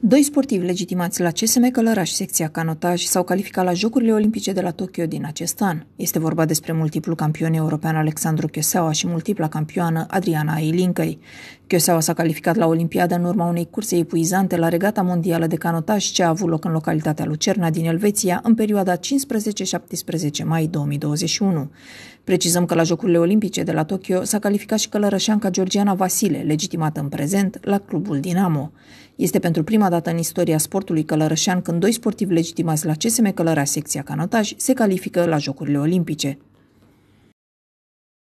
Doi sportivi legitimați la CSM Călăraș, secția canotaj, s-au calificat la Jocurile Olimpice de la Tokyo din acest an. Este vorba despre multiplu campion european Alexandru Chioseaua și multipla campioană Adriana Ailincăi. Chioseaua s-a calificat la Olimpiadă în urma unei curse epuizante la regata mondială de canotaj ce a avut loc în localitatea Lucerna din Elveția în perioada 15-17 mai 2021. Precizăm că la Jocurile Olimpice de la Tokyo s-a calificat și călărășeanca Georgiana Vasile, legitimată în prezent la clubul Dinamo. Este pentru prima prima dată în istoria sportului călărășean când doi sportivi legitimați la CSM Călărea secția canotaj se califică la Jocurile Olimpice.